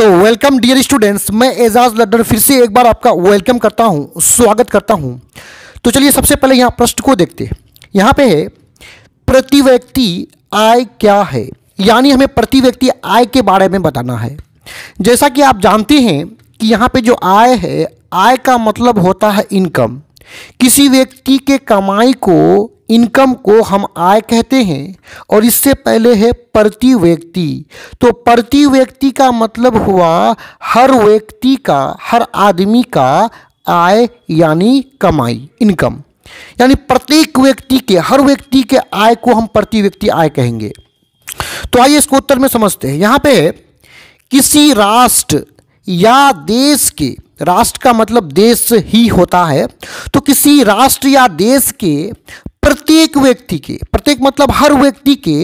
तो welcome dear students मैं एजाज लड्डर फिर से एक बार आपका वेलकम करता हूँ स्वागत करता हूँ तो चलिए सबसे पहले यहाँ प्रश्न को देखते हैं यहाँ पे है प्रति व्यक्ति आय क्या है यानी हमें प्रति व्यक्ति आय के बारे में बताना है जैसा कि आप जानते हैं कि यहाँ पे जो आय है आय का मतलब होता है इनकम किसी व्यक्ति के कमाई को इनकम को हम आय कहते हैं और इससे पहले है प्रति व्यक्ति तो प्रति व्यक्ति का मतलब हुआ हर व्यक्ति का हर आदमी का आय यानी कमाई इनकम यानी प्रत्येक व्यक्ति के हर व्यक्ति के आय को हम प्रति व्यक्ति आय कहेंगे तो आइए इसको उत्तर में समझते हैं यहाँ पे किसी राष्ट्र या देश के राष्ट्र का मतलब देश ही होता है तो किसी राष्ट्र या देश के प्रत्येक व्यक्ति के प्रत्येक मतलब हर व्यक्ति के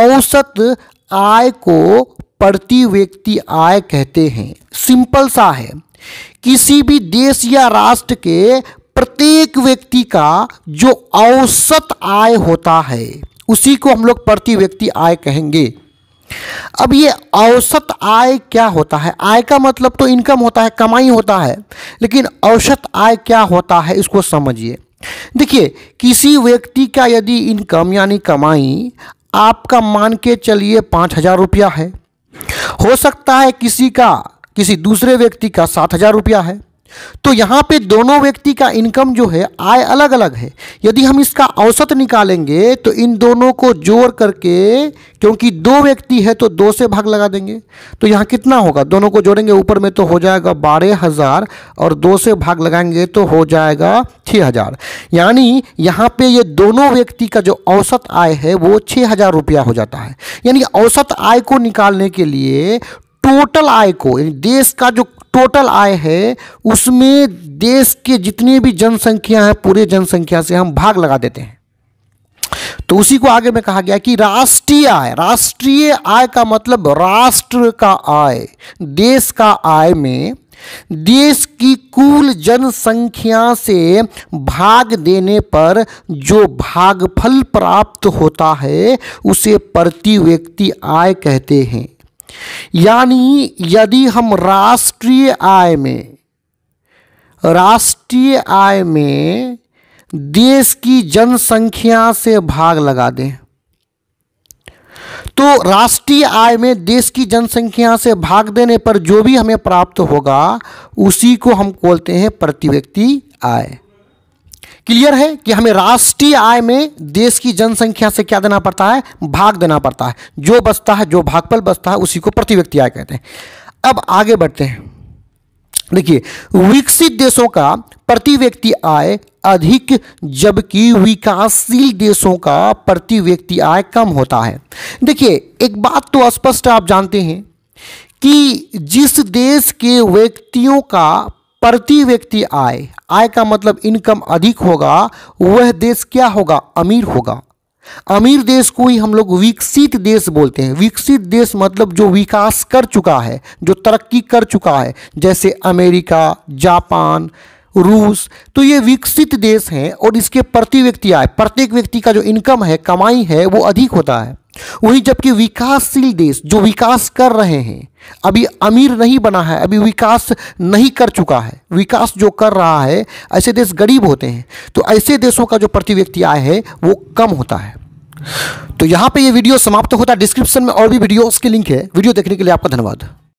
औसत आय को प्रति व्यक्ति आय कहते हैं सिंपल सा है किसी भी देश या राष्ट्र के प्रत्येक व्यक्ति का जो औसत आय होता है उसी को हम लोग प्रति व्यक्ति आय कहेंगे अब ये औसत आय क्या होता है आय का मतलब तो इनकम होता है कमाई होता है लेकिन औसत आय क्या होता है इसको समझिए देखिए किसी व्यक्ति का यदि इनकम यानी कमाई आपका मान के चलिए पाँच हजार रुपया है हो सकता है किसी का किसी दूसरे व्यक्ति का सात हजार रुपया है तो यहाँ पे दोनों व्यक्ति का इनकम जो है आय अलग अलग है यदि हम इसका औसत निकालेंगे तो इन दोनों को जोड़ करके क्योंकि दो व्यक्ति है तो दो से भाग लगा देंगे तो यहाँ कितना होगा दोनों को जोड़ेंगे ऊपर में तो हो जाएगा बारह हज़ार और दो से भाग लगाएंगे तो हो जाएगा छः हज़ार यानी यहाँ पे ये दोनों व्यक्ति का जो औसत आय है वो छः हज़ार रुपया हो जाता है यानी औसत आय को निकालने के लिए टोटल आय को यानी देश का जो टोटल आय है उसमें देश के जितने भी जनसंख्या है पूरे जनसंख्या से हम भाग लगा देते हैं तो उसी को आगे में कहा गया कि राष्ट्रीय आय राष्ट्रीय आय का मतलब राष्ट्र का आय देश का आय में देश की कुल जनसंख्या से भाग देने पर जो भागफल प्राप्त होता है उसे प्रति व्यक्ति आय कहते हैं यानी यदि हम राष्ट्रीय आय में राष्ट्रीय आय में देश की जनसंख्या से भाग लगा दें तो राष्ट्रीय आय में देश की जनसंख्या से भाग देने पर जो भी हमें प्राप्त होगा उसी को हम बोलते हैं प्रति व्यक्ति आय क्लियर है कि हमें राष्ट्रीय आय में देश की जनसंख्या से क्या देना पड़ता है भाग देना पड़ता है जो बचता है जो भागफल बचता है उसी को प्रति व्यक्ति आय कहते हैं अब आगे बढ़ते हैं देखिए विकसित देशों का प्रति व्यक्ति आय अधिक जबकि विकासशील देशों का प्रति व्यक्ति आय कम होता है देखिए एक बात तो स्पष्ट आप जानते हैं कि जिस देश के व्यक्तियों का प्रति व्यक्ति आय आय का मतलब इनकम अधिक होगा वह देश क्या होगा अमीर होगा अमीर देश को ही हम लोग विकसित देश बोलते हैं विकसित देश मतलब जो विकास कर चुका है जो तरक्की कर चुका है जैसे अमेरिका जापान रूस तो ये विकसित देश हैं और इसके प्रति व्यक्ति आय प्रत्येक व्यक्ति का जो इनकम है कमाई है वो अधिक होता है वहीं जबकि विकासशील देश जो विकास कर रहे हैं अभी अमीर नहीं बना है अभी विकास नहीं कर चुका है विकास जो कर रहा है ऐसे देश गरीब होते हैं तो ऐसे देशों का जो प्रति व्यक्ति आय है वो कम होता है तो यहाँ पे ये वीडियो समाप्त होता है डिस्क्रिप्शन में और भी वीडियोस के लिंक है वीडियो देखने के लिए आपका धन्यवाद